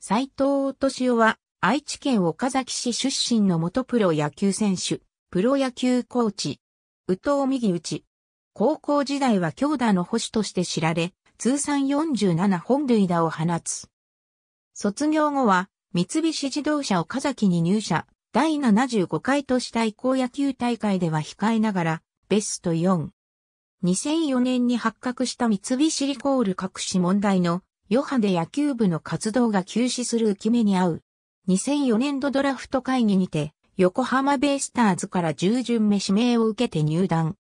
斎藤敏夫は、愛知県岡崎市出身の元プロ野球選手、プロ野球コーチ、宇藤右内。高校時代は強打の保守として知られ、通算47本塁打を放つ。卒業後は、三菱自動車岡崎に入社、第75回都市対抗野球大会では控えながら、ベスト4。2004年に発覚した三菱リコール隠し問題の余波で野球部の活動が休止する浮き目に遭う。2004年度ドラフト会議にて、横浜ベイスターズから10巡目指名を受けて入団。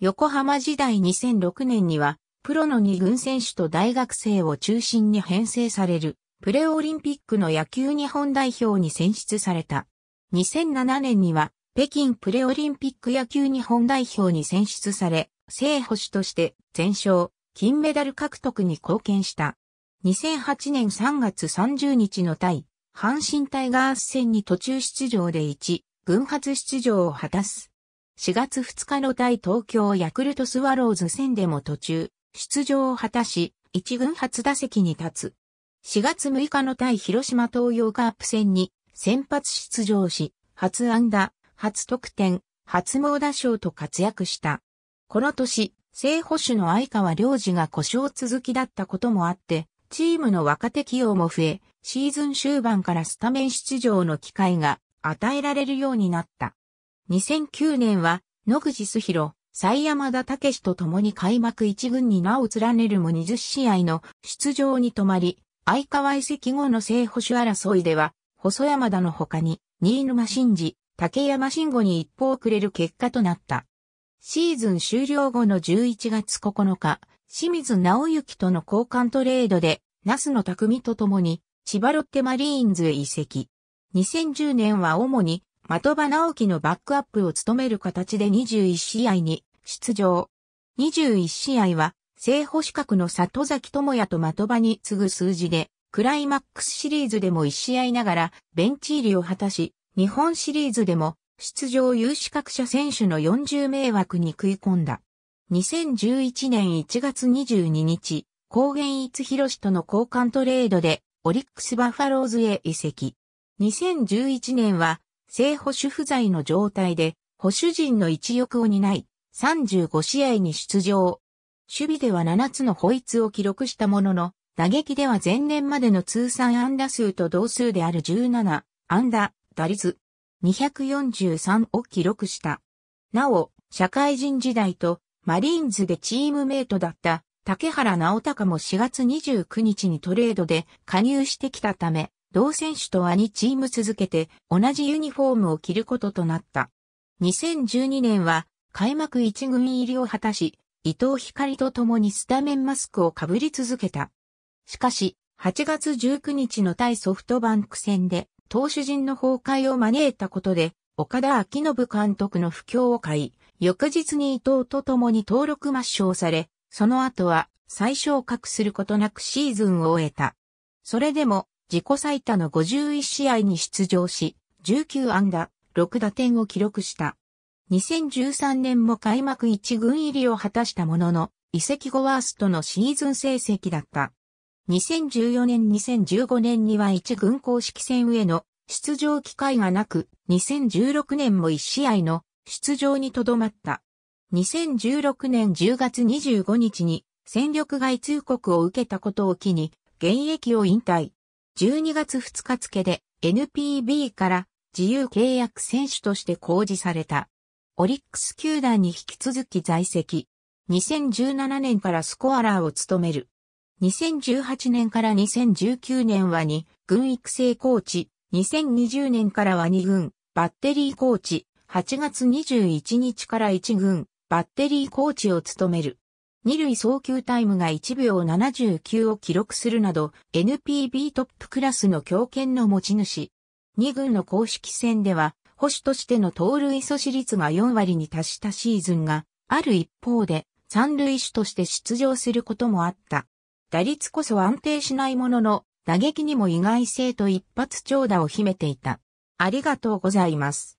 横浜時代2006年には、プロの2軍選手と大学生を中心に編成される、プレオリンピックの野球日本代表に選出された。2007年には、北京プレオリンピック野球日本代表に選出され、正捕手として全勝、金メダル獲得に貢献した。2008年3月30日の対、阪神タイガース戦に途中出場で1、分発出場を果たす。4月2日の対東京ヤクルトスワローズ戦でも途中、出場を果たし、1軍初打席に立つ。4月6日の対広島東洋カープ戦に先発出場し、初安打、初得点、初猛打賞と活躍した。この年、正捕手の相川良二が故障続きだったこともあって、チームの若手起用も増え、シーズン終盤からスタメン出場の機会が与えられるようになった。2009年は、野口すひろ、西山田武史と共に開幕一軍に名を連ねるも20試合の出場に止まり、相川遺跡後の正捕手争いでは、細山田の他に、新沼真治、竹山慎吾に一歩遅れる結果となった。シーズン終了後の11月9日、清水直之との交換トレードで、ナスの匠と共に、千葉ロッテマリーンズへ移籍。2010年は主に、的場直樹のバックアップを務める形で21試合に出場。21試合は、正捕資格の里崎智也と的場に次ぐ数字で、クライマックスシリーズでも1試合ながら、ベンチ入りを果たし、日本シリーズでも、出場有資格者選手の40名枠に食い込んだ。2011年1月22日、高原逸博氏との交換トレードで、オリックスバファローズへ移籍。2011年は、正保守不在の状態で、保守陣の一翼を担い、35試合に出場。守備では7つの保逸を記録したものの、打撃では前年までの通算安打数と同数である17、安打、打率、243を記録した。なお、社会人時代とマリーンズでチームメイトだった竹原直隆も4月29日にトレードで加入してきたため、同選手とは2チーム続けて同じユニフォームを着ることとなった。2012年は開幕一軍入りを果たし、伊藤光と共にスタメンマスクをかぶり続けた。しかし、8月19日の対ソフトバンク戦で、投手陣の崩壊を招いたことで、岡田昭信監督の不況を買い、翌日に伊藤と共に登録抹消され、その後は最小格することなくシーズンを終えた。それでも自己最多の51試合に出場し、19安打、6打点を記録した。2013年も開幕1軍入りを果たしたものの、移籍後ワーストのシーズン成績だった。2014年2015年には1軍公式戦への出場機会がなく、2016年も1試合の出場にとどまった。2016年10月25日に戦力外通告を受けたことを機に、現役を引退。12月2日付で NPB から自由契約選手として公示された。オリックス球団に引き続き在籍。2017年からスコアラーを務める。2018年から2019年はに軍育成コーチ、2020年からは2軍、バッテリーコーチ、8月21日から1軍、バッテリーコーチを務める。二塁送球タイムが1秒79を記録するなど、NPB トップクラスの強権の持ち主。二軍の公式戦では、保守としての盗塁阻止率が4割に達したシーズンがある一方で、三塁手として出場することもあった。打率こそ安定しないものの、打撃にも意外性と一発長打を秘めていた。ありがとうございます。